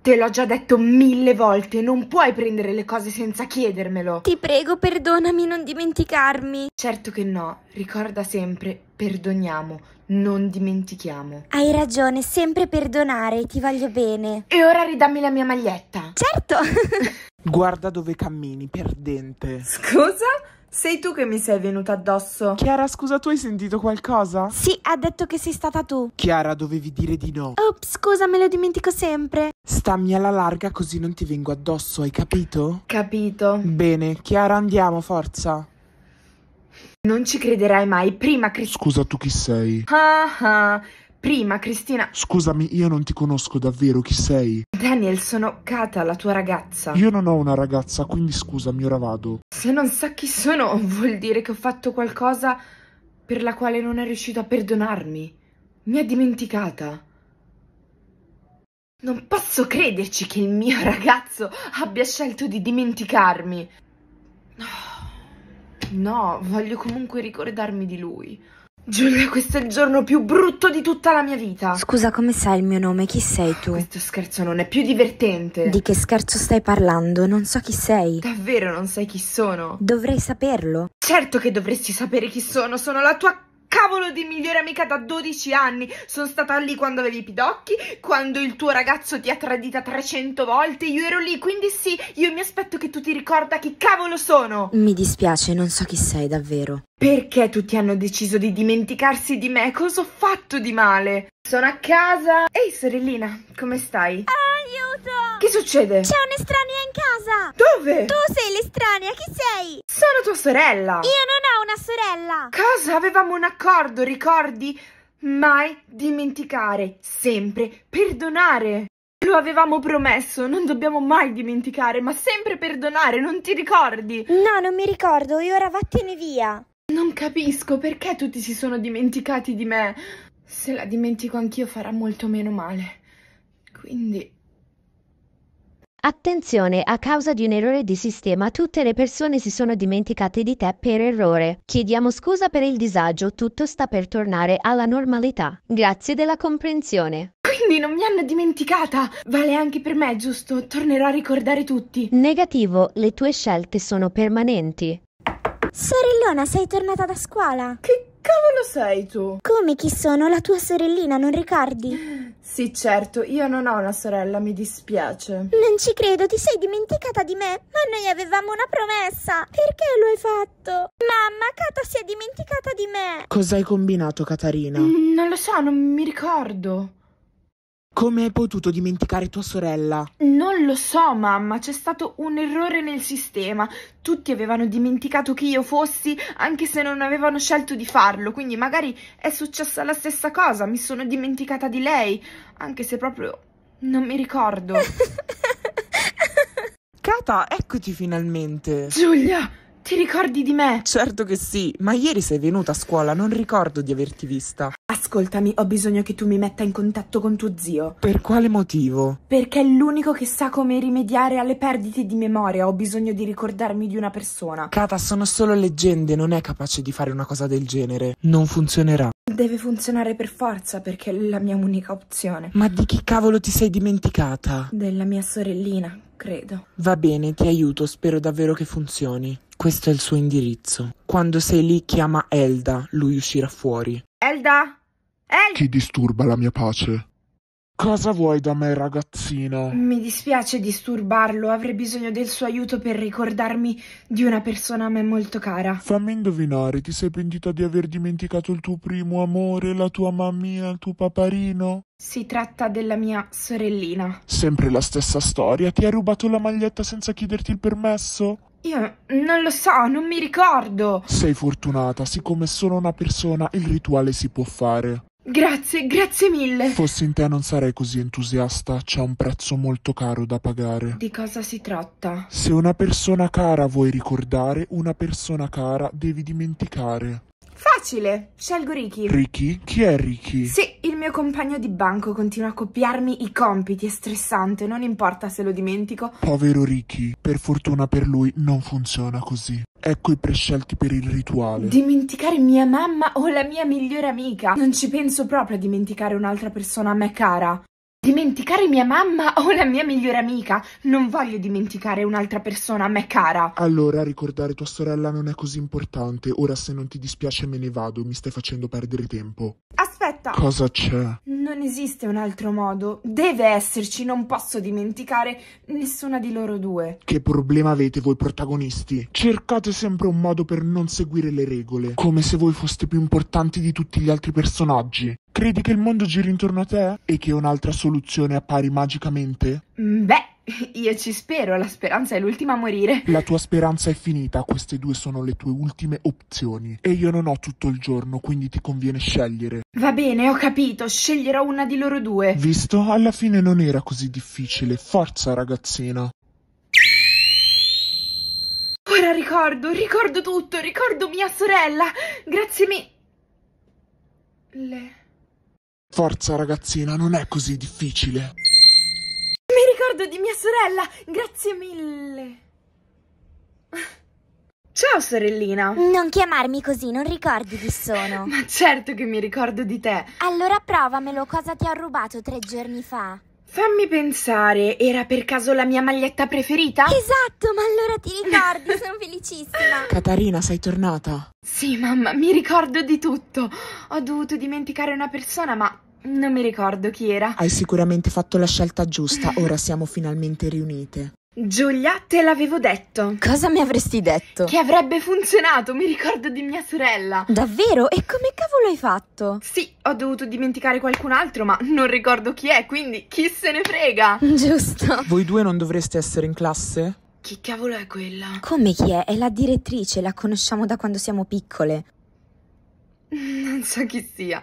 Te l'ho già detto mille volte, non puoi prendere le cose senza chiedermelo. Ti prego, perdonami, non dimenticarmi. Certo che no, ricorda sempre, perdoniamo, non dimentichiamo. Hai ragione, sempre perdonare, ti voglio bene. E ora ridammi la mia maglietta. Certo. Guarda dove cammini, perdente. Scusa? Sei tu che mi sei venuta addosso. Chiara, scusa, tu hai sentito qualcosa? Sì, ha detto che sei stata tu. Chiara, dovevi dire di no. Ops, scusa, me lo dimentico sempre. Stammi alla larga così non ti vengo addosso, hai capito? Capito. Bene, Chiara, andiamo, forza. Non ci crederai mai, prima che... Scusa, tu chi sei? Ah ah, Prima, Cristina. Scusami, io non ti conosco davvero, chi sei? Daniel, sono Kata, la tua ragazza. Io non ho una ragazza, quindi scusami, ora vado. Se non sa chi sono, vuol dire che ho fatto qualcosa per la quale non è riuscito a perdonarmi. Mi ha dimenticata. Non posso crederci che il mio ragazzo abbia scelto di dimenticarmi. No, voglio comunque ricordarmi di lui. Giulia, questo è il giorno più brutto di tutta la mia vita. Scusa, come sai il mio nome? Chi sei tu? Questo scherzo non è più divertente. Di che scherzo stai parlando? Non so chi sei. Davvero non sai chi sono? Dovrei saperlo. Certo che dovresti sapere chi sono, sono la tua cavolo di migliore amica da 12 anni. Sono stata lì quando avevi i pidocchi, quando il tuo ragazzo ti ha tradita 300 volte. Io ero lì, quindi sì, io mi aspetto che tu ti ricorda chi cavolo sono. Mi dispiace, non so chi sei davvero. Perché tutti hanno deciso di dimenticarsi di me? Cosa ho fatto di male? Sono a casa. Ehi, sorellina, come stai? Aiuto! Che succede? C'è un estraneo casa! Dove? Tu sei l'estranea, chi sei? Sono tua sorella! Io non ho una sorella! Cosa? Avevamo un accordo, ricordi? Mai dimenticare, sempre perdonare! Lo avevamo promesso, non dobbiamo mai dimenticare, ma sempre perdonare, non ti ricordi? No, non mi ricordo, e ora vattene via. Non capisco perché tutti si sono dimenticati di me. Se la dimentico anch'io farà molto meno male. Quindi Attenzione, a causa di un errore di sistema tutte le persone si sono dimenticate di te per errore. Chiediamo scusa per il disagio, tutto sta per tornare alla normalità. Grazie della comprensione. Quindi non mi hanno dimenticata. Vale anche per me, giusto? Tornerò a ricordare tutti. Negativo, le tue scelte sono permanenti. Sorellona, sei tornata da scuola? Che cavolo sei tu? Come chi sono? La tua sorellina, non ricordi? Sì, certo, io non ho una sorella, mi dispiace. Non ci credo, ti sei dimenticata di me? Ma noi avevamo una promessa. Perché lo hai fatto? Mamma, Kata si è dimenticata di me. Cosa hai combinato, Katarina? Mm, non lo so, non mi ricordo. Come hai potuto dimenticare tua sorella? Non lo so, mamma, c'è stato un errore nel sistema. Tutti avevano dimenticato chi io fossi, anche se non avevano scelto di farlo, quindi magari è successa la stessa cosa, mi sono dimenticata di lei, anche se proprio non mi ricordo. Kata, eccoti finalmente. Giulia, ti ricordi di me? Certo che sì, ma ieri sei venuta a scuola, non ricordo di averti vista. Ascoltami, ho bisogno che tu mi metta in contatto con tuo zio. Per quale motivo? Perché è l'unico che sa come rimediare alle perdite di memoria, ho bisogno di ricordarmi di una persona. Kata, sono solo leggende, non è capace di fare una cosa del genere. Non funzionerà. Deve funzionare per forza perché è la mia unica opzione. Ma di chi cavolo ti sei dimenticata? Della mia sorellina, credo. Va bene, ti aiuto, spero davvero che funzioni. Questo è il suo indirizzo. Quando sei lì chiama Elda, lui uscirà fuori. Elda? Elda? Chi disturba la mia pace? Cosa vuoi da me, ragazzina? Mi dispiace disturbarlo, avrei bisogno del suo aiuto per ricordarmi di una persona a me molto cara. Fammi indovinare, ti sei pentita di aver dimenticato il tuo primo amore, la tua mammina, il tuo paparino? Si tratta della mia sorellina. Sempre la stessa storia, ti ha rubato la maglietta senza chiederti il permesso? Io non lo so, non mi ricordo. Sei fortunata, siccome sono una persona il rituale si può fare. Grazie, grazie mille. Fossi in te non sarei così entusiasta, c'è un prezzo molto caro da pagare. Di cosa si tratta? Se una persona cara vuoi ricordare, una persona cara devi dimenticare facile, scelgo Ricky. Ricky? Chi è Ricky? Sì, il mio compagno di banco continua a copiarmi i compiti, è stressante, non importa se lo dimentico. Povero Ricky, per fortuna per lui non funziona così. Ecco i prescelti per il rituale. Dimenticare mia mamma o la mia migliore amica. Non ci penso proprio a dimenticare un'altra persona a me cara. Dimenticare mia mamma o la mia migliore amica? Non voglio dimenticare un'altra persona a me cara. Allora, ricordare tua sorella non è così importante. Ora, se non ti dispiace, me ne vado. Mi stai facendo perdere tempo. Aspetta. Aspetta! Cosa c'è? Non esiste un altro modo. Deve esserci, non posso dimenticare nessuna di loro due. Che problema avete voi protagonisti? Cercate sempre un modo per non seguire le regole, come se voi foste più importanti di tutti gli altri personaggi. Credi che il mondo giri intorno a te? E che un'altra soluzione appari magicamente? Mm, beh, io ci spero, la speranza è l'ultima a morire. La tua speranza è finita, queste due sono le tue ultime opzioni. E io non ho tutto il giorno, quindi ti conviene scegliere. Va bene, ho capito, sceglierò una di loro due. Visto? Alla fine non era così difficile. Forza, ragazzina. Ora ricordo, ricordo tutto, ricordo mia sorella. Grazie mi... Le... Forza, ragazzina, non è così difficile libro di mia sorella! Grazie mille! Ciao sorellina! Non chiamarmi così, non ricordi chi sono. Ma certo che mi ricordo di te! Allora provamelo, cosa ti ho rubato tre giorni fa? Fammi pensare, era per caso la mia maglietta preferita? Esatto, ma allora ti ricordi, sono felicissima. Catarina, sei tornata? Sì, mamma, mi ricordo di tutto. Ho dovuto dimenticare una persona, ma non mi ricordo chi era. Hai sicuramente fatto la scelta giusta, ora siamo finalmente riunite. Giulia, te l'avevo detto. Cosa mi avresti detto? Che avrebbe funzionato, mi ricordo di mia sorella. Davvero? E come cavolo hai fatto? Sì, ho dovuto dimenticare qualcun altro, ma non ricordo chi è, quindi chi se ne frega. Giusto. Voi due non dovreste essere in classe? Chi cavolo è quella? Come chi è? È la direttrice, la conosciamo da quando siamo piccole. Non so chi sia.